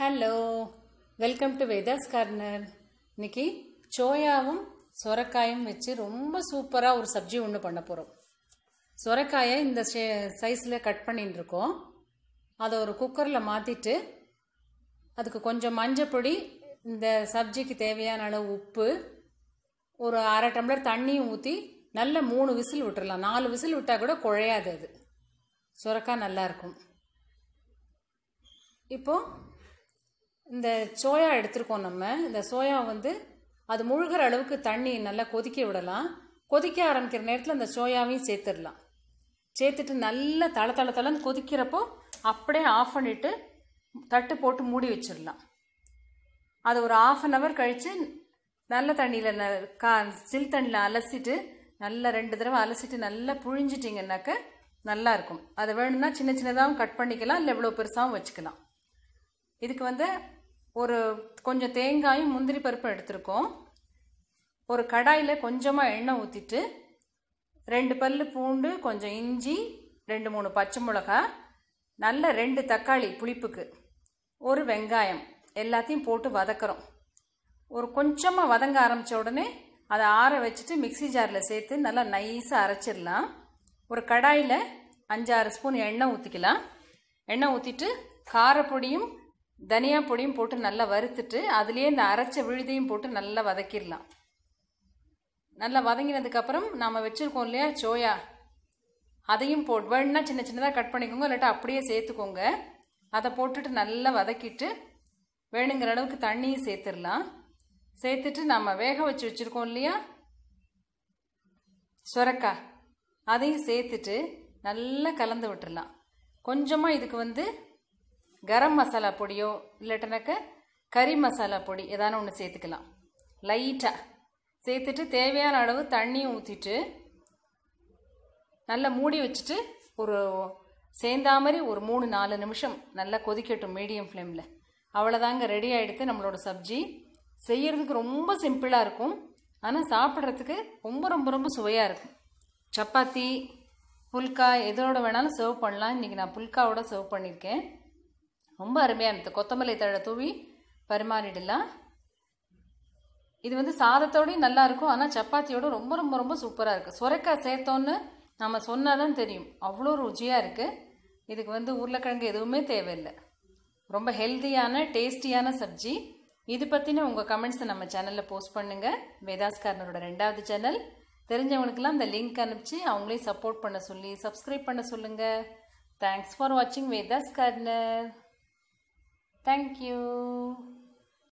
Hello welcome to weathers corner இன்னைக்கு சோயாவும் சொரக்காயும் வச்சு ரொம்ப சூப்பராக ஒரு சப்ஜி ஒன்று பண்ண போகிறோம் சொரக்காயை இந்த சைஸில் கட் பண்ணிட்டு இருக்கோம் அதை ஒரு குக்கரில் மாற்றிட்டு அதுக்கு கொஞ்சம் மஞ்சப்பொடி இந்த சப்ஜிக்கு தேவையான அளவு உப்பு ஒரு அரை டம்ளர் தண்ணியும் ஊற்றி நல்ல மூணு விசில் விட்டுறலாம் நாலு விசில் விட்டால் கூட குழையாது அது சுரக்காய் நல்லாயிருக்கும் இப்போது இந்த சோயா எடுத்திருக்கோம் நம்ம இந்த சோயா வந்து அது முழுகிற அளவுக்கு தண்ணி நல்லா கொதிக்க விடலாம் கொதிக்க ஆரம்பிக்கிற நேரத்தில் அந்த சோயாவையும் சேர்த்துடலாம் சேர்த்துட்டு நல்லா தள தள தளன்னு கொதிக்கிறப்போ அப்படியே ஆஃப் பண்ணிவிட்டு தட்டு போட்டு மூடி வச்சிடலாம் அது ஒரு ஆஃப் அன் ஹவர் கழித்து நல்ல தண்ணியில் ந கா சில் தண்ணியில் அலசிட்டு நல்லா ரெண்டு தடவை அலசிட்டு நல்லா புழிஞ்சிட்டிங்கனாக்க நல்லாயிருக்கும் அதை வேணும்னா சின்ன சின்னதாகவும் கட் பண்ணிக்கலாம் இல்லை எவ்வளோ பெருசாகவும் வச்சுக்கலாம் இதுக்கு வந்து ஒரு கொஞ்சம் தேங்காயும் முந்திரி பருப்பும் எடுத்திருக்கோம் ஒரு கடாயில் கொஞ்சமாக எண்ணெய் ஊற்றிட்டு ரெண்டு பல் பூண்டு கொஞ்சம் இஞ்சி ரெண்டு மூணு பச்சை மிளகா நல்ல ரெண்டு தக்காளி புளிப்புக்கு ஒரு வெங்காயம் எல்லாத்தையும் போட்டு வதக்கிறோம் ஒரு கொஞ்சமாக வதங்க ஆரம்பித்த உடனே அதை ஆற வச்சுட்டு மிக்சி ஜாரில் சேர்த்து நல்லா நைஸாக அரைச்சிடலாம் ஒரு கடாயில் அஞ்சாறு ஸ்பூன் எண்ணெய் ஊற்றிக்கலாம் எண்ணெய் ஊற்றிட்டு காரப்பொடியும் தனியா பொடியும் போட்டு நல்லா வறுத்துட்டு அதுலேயே இந்த அரைச்ச விழுதையும் போட்டு நல்லா வதக்கிடலாம் நல்லா வதங்கினதுக்கப்புறம் நாம் வச்சுருக்கோம் இல்லையா சோயா அதையும் போ வேணுன்னா சின்ன சின்னதாக கட் பண்ணிக்கோங்க இல்லாட்டா அப்படியே சேர்த்துக்கோங்க அதை போட்டுட்டு நல்லா வதக்கிட்டு வேணுங்கிற அளவுக்கு தண்ணியும் சேர்த்துடலாம் சேர்த்துட்டு நம்ம வேக வச்சு வச்சுருக்கோம் இல்லையா சுரக்கா அதையும் சேர்த்துட்டு நல்லா கலந்து விட்டுடலாம் கொஞ்சமாக இதுக்கு வந்து கரம் மசாலா பொடியோ இல்லட்டனாக்க கறி மசாலா பொடி ஏதான ஒன்று சேர்த்துக்கலாம் லைட்டாக சேர்த்துட்டு தேவையான அளவு தண்ணியும் ஊற்றிட்டு நல்லா மூடி வச்சுட்டு ஒரு சேர்ந்தா மாதிரி ஒரு மூணு நாலு நிமிஷம் நல்லா கொதிக்கட்டும் மீடியம் ஃப்ளேமில் அவ்வளோதாங்க ரெடி ஆகிடுத்து நம்மளோட சப்ஜி செய்கிறதுக்கு ரொம்ப சிம்பிளாக இருக்கும் ஆனால் சாப்பிட்றதுக்கு ரொம்ப ரொம்ப ரொம்ப சுவையாக இருக்கும் சப்பாத்தி புல்கா எதோட வேணாலும் சர்வ் பண்ணலாம் இன்றைக்கி நான் புல்காவோட சர்வ் பண்ணியிருக்கேன் ரொம்ப அருமையாக இருந்தது கொத்தமல்லி தழை தூவி பரிமாறிடலாம் இது வந்து சாதத்தோடையும் நல்லாயிருக்கும் ஆனால் சப்பாத்தியோடு ரொம்ப ரொம்ப ரொம்ப சூப்பராக இருக்குது சுரைக்காய் சேர்த்தோன்னு நம்ம சொன்னால் தான் தெரியும் அவ்வளோ ருச்சியாக இருக்குது இதுக்கு வந்து உருளைக்கிழங்கு எதுவுமே தேவையில்லை ரொம்ப ஹெல்த்தியான டேஸ்டியான சப்ஜி இது பற்றின உங்கள் கமெண்ட்ஸை நம்ம சேனலில் போஸ்ட் பண்ணுங்கள் வேதாஸ்கர்னரோட ரெண்டாவது சேனல் தெரிஞ்சவங்களுக்கெல்லாம் இந்த லிங்க் அனுப்பிச்சு அவங்களையும் சப்போர்ட் பண்ண சொல்லி சப்ஸ்கிரைப் பண்ண சொல்லுங்கள் தேங்க்ஸ் ஃபார் வாட்சிங் வேதாஸ்கர்னர் Thank you.